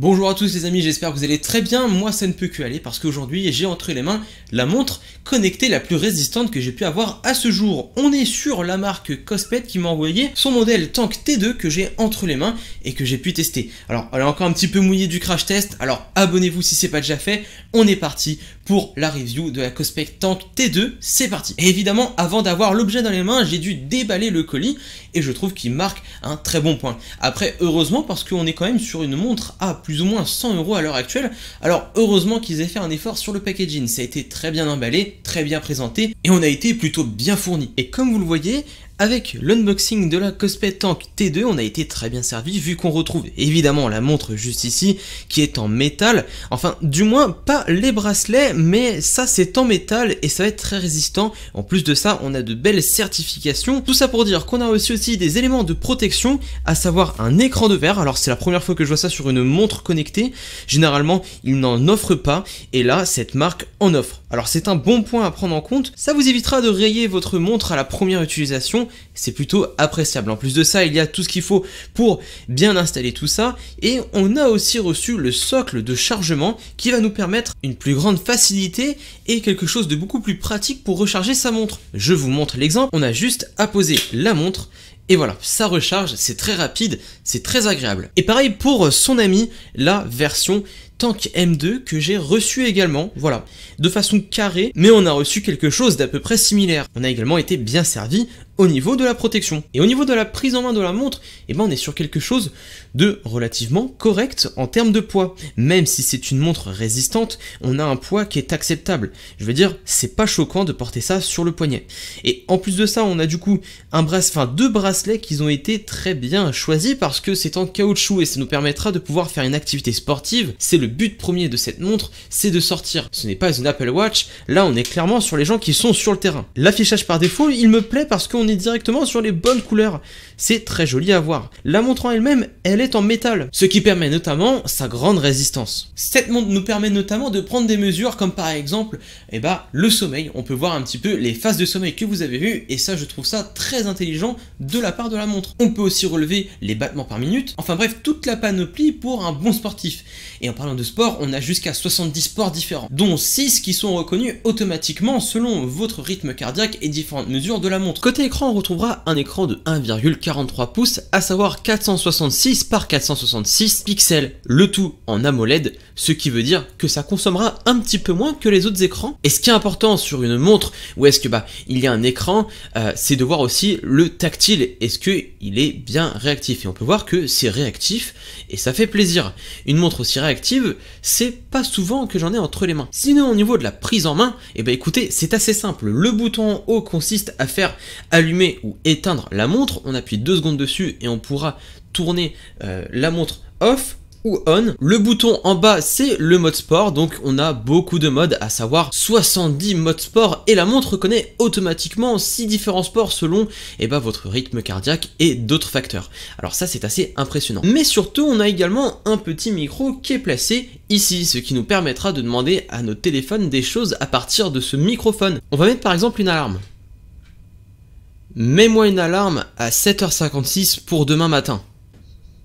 Bonjour à tous les amis, j'espère que vous allez très bien, moi ça ne peut que aller parce qu'aujourd'hui j'ai entre les mains la montre connectée la plus résistante que j'ai pu avoir à ce jour. On est sur la marque Cospet qui m'a envoyé son modèle Tank T2 que j'ai entre les mains et que j'ai pu tester. Alors elle est encore un petit peu mouillé du crash test, alors abonnez-vous si c'est pas déjà fait, on est parti pour la review de la Cospet Tank T2, c'est parti Et évidemment avant d'avoir l'objet dans les mains, j'ai dû déballer le colis et je trouve qu'il marque un très bon point. Après heureusement parce qu'on est quand même sur une montre à plus ou moins 100 euros à l'heure actuelle. Alors heureusement qu'ils aient fait un effort sur le packaging, ça a été très bien emballé, très bien présenté, et on a été plutôt bien fourni. Et comme vous le voyez, avec l'unboxing de la cosplay Tank T2, on a été très bien servi vu qu'on retrouve évidemment la montre juste ici qui est en métal. Enfin, du moins pas les bracelets, mais ça c'est en métal et ça va être très résistant. En plus de ça, on a de belles certifications. Tout ça pour dire qu'on a aussi aussi des éléments de protection, à savoir un écran de verre. Alors c'est la première fois que je vois ça sur une montre connectée. Généralement, ils n'en offrent pas et là, cette marque en offre. Alors c'est un bon point à prendre en compte. Ça évitera de rayer votre montre à la première utilisation, c'est plutôt appréciable. En plus de ça, il y a tout ce qu'il faut pour bien installer tout ça, et on a aussi reçu le socle de chargement qui va nous permettre une plus grande facilité et quelque chose de beaucoup plus pratique pour recharger sa montre. Je vous montre l'exemple, on a juste à poser la montre et voilà, ça recharge, c'est très rapide, c'est très agréable. Et pareil pour son ami, la version Tank M2 que j'ai reçu également, voilà, de façon carrée, mais on a reçu quelque chose d'à peu près similaire. On a également été bien servi au niveau de la protection. Et au niveau de la prise en main de la montre, et eh ben on est sur quelque chose de relativement correct en termes de poids. Même si c'est une montre résistante, on a un poids qui est acceptable. Je veux dire, c'est pas choquant de porter ça sur le poignet. Et en plus de ça, on a du coup un bracelet, enfin deux bracelets qui ont été très bien choisis parce que c'est en caoutchouc et ça nous permettra de pouvoir faire une activité sportive. C'est le but premier de cette montre, c'est de sortir. Ce n'est pas une Apple Watch. Là, on est clairement sur les gens qui sont sur le terrain. L'affichage par défaut, il me plaît parce qu'on directement sur les bonnes couleurs. C'est très joli à voir. La montre en elle-même, elle est en métal, ce qui permet notamment sa grande résistance. Cette montre nous permet notamment de prendre des mesures comme par exemple eh bah, le sommeil. On peut voir un petit peu les phases de sommeil que vous avez vues et ça je trouve ça très intelligent de la part de la montre. On peut aussi relever les battements par minute, enfin bref toute la panoplie pour un bon sportif. Et en parlant de sport, on a jusqu'à 70 sports différents, dont 6 qui sont reconnus automatiquement selon votre rythme cardiaque et différentes mesures de la montre. Côté écran, on retrouvera un écran de 1,4 43 pouces, à savoir 466 par 466 pixels, le tout en AMOLED, ce qui veut dire que ça consommera un petit peu moins que les autres écrans. Et ce qui est important sur une montre où est-ce que bah il y a un écran, euh, c'est de voir aussi le tactile, est-ce que il est bien réactif. Et on peut voir que c'est réactif et ça fait plaisir. Une montre aussi réactive, c'est pas souvent que j'en ai entre les mains. Sinon au niveau de la prise en main, et eh ben écoutez, c'est assez simple. Le bouton en haut consiste à faire allumer ou éteindre la montre, on appuie 2 secondes dessus et on pourra tourner euh, la montre off ou on. Le bouton en bas c'est le mode sport, donc on a beaucoup de modes, à savoir 70 modes sport et la montre reconnaît automatiquement 6 différents sports selon et eh ben, votre rythme cardiaque et d'autres facteurs. Alors ça c'est assez impressionnant. Mais surtout on a également un petit micro qui est placé ici, ce qui nous permettra de demander à nos téléphones des choses à partir de ce microphone. On va mettre par exemple une alarme. Mets-moi une alarme à 7h56 pour demain matin.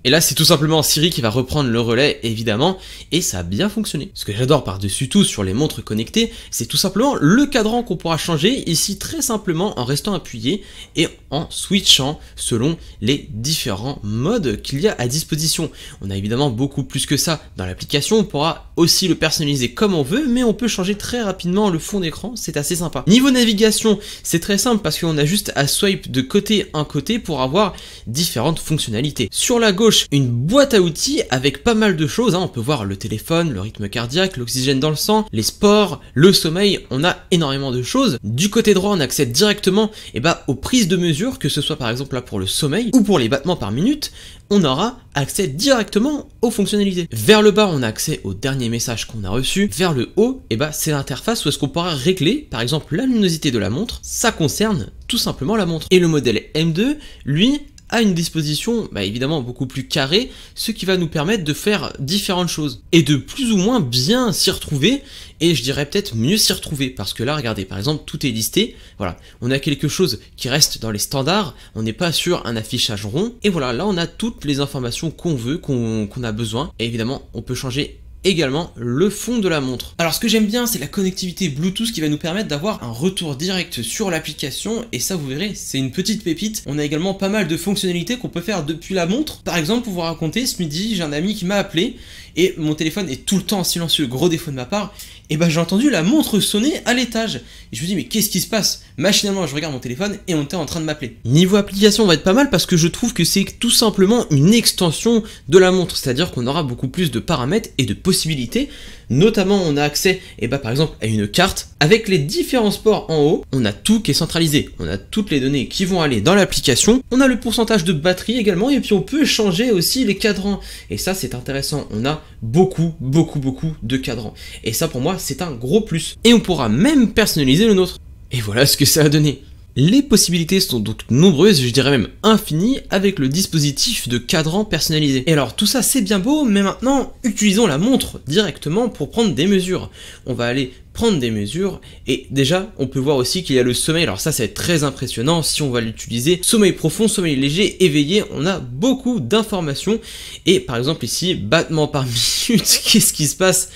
Et là, c'est tout simplement Siri qui va reprendre le relais, évidemment, et ça a bien fonctionné. Ce que j'adore par-dessus tout sur les montres connectées, c'est tout simplement le cadran qu'on pourra changer ici très simplement en restant appuyé et en switchant selon les différents modes qu'il y a à disposition. On a évidemment beaucoup plus que ça dans l'application, on pourra aussi le personnaliser comme on veut, mais on peut changer très rapidement le fond d'écran, c'est assez sympa. Niveau navigation, c'est très simple parce qu'on a juste à swipe de côté en côté pour avoir différentes fonctionnalités. Sur la gauche, une boîte à outils avec pas mal de choses. Hein. On peut voir le téléphone, le rythme cardiaque, l'oxygène dans le sang, les sports, le sommeil. On a énormément de choses. Du côté droit, on accède directement et eh ben, aux prises de mesure, que ce soit par exemple là pour le sommeil ou pour les battements par minute on aura accès directement aux fonctionnalités. Vers le bas, on a accès aux derniers messages qu'on a reçu Vers le haut, eh ben, c'est l'interface où est-ce qu'on pourra régler, par exemple, la luminosité de la montre. Ça concerne tout simplement la montre. Et le modèle M2, lui, à une disposition bah, évidemment beaucoup plus carrée, ce qui va nous permettre de faire différentes choses et de plus ou moins bien s'y retrouver et je dirais peut-être mieux s'y retrouver parce que là regardez par exemple tout est listé, voilà, on a quelque chose qui reste dans les standards, on n'est pas sur un affichage rond et voilà là on a toutes les informations qu'on veut, qu'on a besoin et évidemment on peut changer également le fond de la montre. Alors ce que j'aime bien, c'est la connectivité Bluetooth qui va nous permettre d'avoir un retour direct sur l'application et ça vous verrez, c'est une petite pépite. On a également pas mal de fonctionnalités qu'on peut faire depuis la montre. Par exemple, pour vous raconter, ce midi, j'ai un ami qui m'a appelé et mon téléphone est tout le temps en silencieux, gros défaut de ma part, et eh bah ben, j'ai entendu la montre sonner à l'étage. Et je me dis mais qu'est-ce qui se passe Machinalement je regarde mon téléphone et on était en train de m'appeler. Niveau application on va être pas mal parce que je trouve que c'est tout simplement une extension de la montre, c'est-à-dire qu'on aura beaucoup plus de paramètres et de possibilités Notamment, on a accès, et eh ben, par exemple, à une carte. Avec les différents sports en haut, on a tout qui est centralisé. On a toutes les données qui vont aller dans l'application. On a le pourcentage de batterie également, et puis on peut changer aussi les cadrans. Et ça, c'est intéressant. On a beaucoup, beaucoup, beaucoup de cadrans. Et ça, pour moi, c'est un gros plus. Et on pourra même personnaliser le nôtre. Et voilà ce que ça a donné. Les possibilités sont donc nombreuses, je dirais même infinies, avec le dispositif de cadran personnalisé. Et alors tout ça c'est bien beau, mais maintenant utilisons la montre directement pour prendre des mesures. On va aller prendre des mesures et déjà on peut voir aussi qu'il y a le sommeil alors ça c'est très impressionnant si on va l'utiliser sommeil profond sommeil léger éveillé on a beaucoup d'informations et par exemple ici battement par minute qu'est ce qui se passe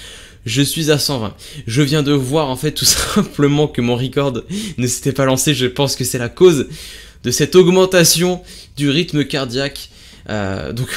je suis à 120. Je viens de voir en fait tout simplement que mon record ne s'était pas lancé. Je pense que c'est la cause de cette augmentation du rythme cardiaque euh, donc,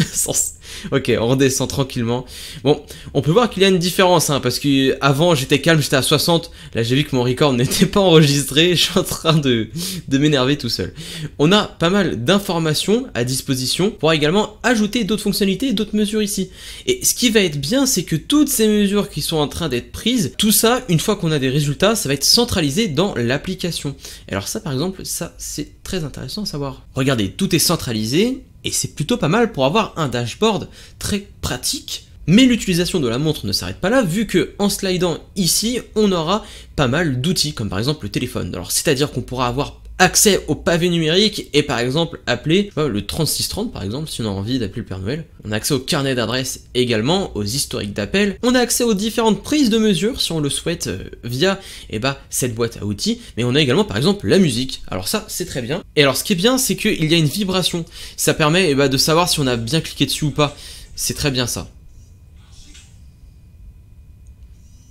ok, on redescend tranquillement. Bon, on peut voir qu'il y a une différence, hein, parce que avant j'étais calme, j'étais à 60. Là, j'ai vu que mon record n'était pas enregistré. Je suis en train de, m'énerver tout seul. On a pas mal d'informations à disposition pour également ajouter d'autres fonctionnalités, d'autres mesures ici. Et ce qui va être bien, c'est que toutes ces mesures qui sont en train d'être prises, tout ça, une fois qu'on a des résultats, ça va être centralisé dans l'application. Alors ça, par exemple, ça, c'est très intéressant à savoir. Regardez, tout est centralisé et c'est plutôt pas mal pour avoir un dashboard très pratique. Mais l'utilisation de la montre ne s'arrête pas là, vu que en slidant ici, on aura pas mal d'outils, comme par exemple le téléphone. Alors c'est-à-dire qu'on pourra avoir accès au pavé numérique et par exemple appeler le 3630 par exemple si on a envie d'appeler le Père Noël. On a accès au carnet d'adresse également, aux historiques d'appels. On a accès aux différentes prises de mesure si on le souhaite euh, via eh ben, cette boîte à outils. Mais on a également par exemple la musique. Alors ça c'est très bien. Et alors ce qui est bien c'est qu'il y a une vibration. Ça permet eh ben, de savoir si on a bien cliqué dessus ou pas. C'est très bien ça.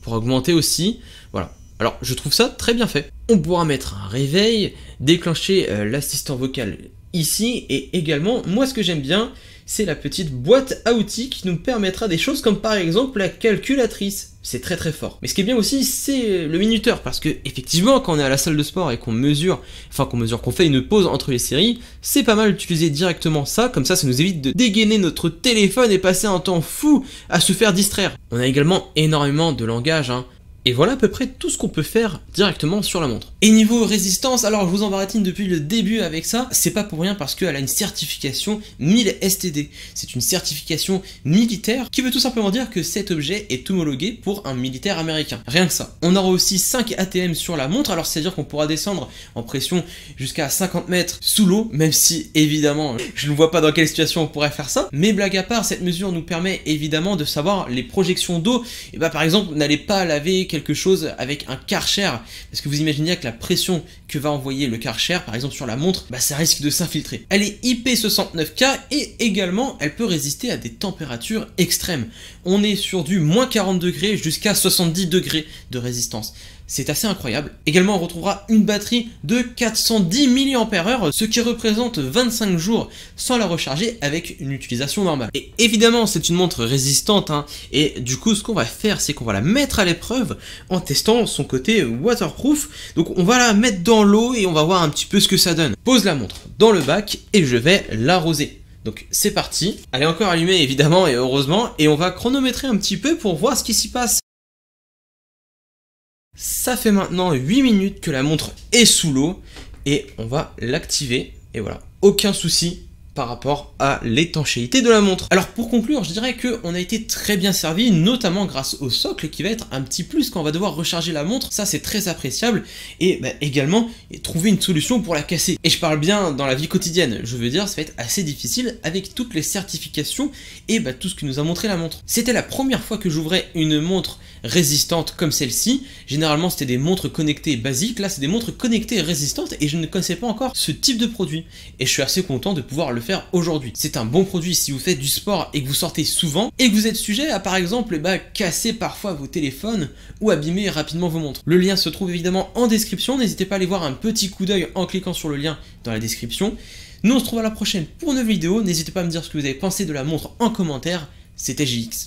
Pour augmenter aussi, voilà, alors je trouve ça très bien fait. On pourra mettre un réveil, déclencher euh, l'assistant vocal ici et également moi ce que j'aime bien c'est la petite boîte à outils qui nous permettra des choses comme par exemple la calculatrice. C'est très très fort. Mais ce qui est bien aussi, c'est euh, le minuteur parce que effectivement, quand on est à la salle de sport et qu'on mesure, enfin qu'on mesure, qu'on fait une pause entre les séries, c'est pas mal d'utiliser directement ça. Comme ça, ça nous évite de dégainer notre téléphone et passer un temps fou à se faire distraire. On a également énormément de langage. Hein. Et voilà à peu près tout ce qu'on peut faire directement sur la montre. Et niveau résistance, alors je vous en baratine depuis le début avec ça, c'est pas pour rien parce qu'elle a une certification 1000 STD. C'est une certification militaire qui veut tout simplement dire que cet objet est homologué pour un militaire américain. Rien que ça. On aura aussi 5 ATM sur la montre, alors c'est-à-dire qu'on pourra descendre en pression jusqu'à 50 mètres sous l'eau, même si évidemment je ne vois pas dans quelle situation on pourrait faire ça. Mais blague à part, cette mesure nous permet évidemment de savoir les projections d'eau. Et bah par exemple, n'allez pas laver quelque chose avec un Karcher, parce que vous imaginez que la pression que va envoyer le Karcher, par exemple sur la montre, bah, ça risque de s'infiltrer. Elle est IP69K et également elle peut résister à des températures extrêmes. On est sur du moins 40 degrés jusqu'à 70 degrés de résistance. C'est assez incroyable. Également, on retrouvera une batterie de 410 mAh, ce qui représente 25 jours sans la recharger avec une utilisation normale. Et évidemment, c'est une montre résistante, hein, et du coup, ce qu'on va faire, c'est qu'on va la mettre à l'épreuve en testant son côté waterproof. Donc, on va la mettre dans l'eau et on va voir un petit peu ce que ça donne. Pose la montre dans le bac et je vais l'arroser. Donc c'est parti, elle est encore allumée évidemment et heureusement, et on va chronométrer un petit peu pour voir ce qui s'y passe. Ça fait maintenant 8 minutes que la montre est sous l'eau et on va l'activer. Et voilà, aucun souci par rapport à l'étanchéité de la montre. Alors pour conclure, je dirais qu'on a été très bien servi, notamment grâce au socle qui va être un petit plus quand on va devoir recharger la montre, ça c'est très appréciable, et bah, également et trouver une solution pour la casser. Et je parle bien dans la vie quotidienne, je veux dire ça va être assez difficile avec toutes les certifications et bah, tout ce que nous a montré la montre. C'était la première fois que j'ouvrais une montre résistante comme celle-ci. Généralement, c'était des montres connectées basiques. Là, c'est des montres connectées résistantes et je ne connaissais pas encore ce type de produit. Et je suis assez content de pouvoir le faire aujourd'hui. C'est un bon produit si vous faites du sport et que vous sortez souvent et que vous êtes sujet à, par exemple, bah, casser parfois vos téléphones ou abîmer rapidement vos montres. Le lien se trouve évidemment en description. N'hésitez pas à aller voir un petit coup d'œil en cliquant sur le lien dans la description. Nous, on se trouve à la prochaine pour une vidéo. N'hésitez pas à me dire ce que vous avez pensé de la montre en commentaire. C'était GX.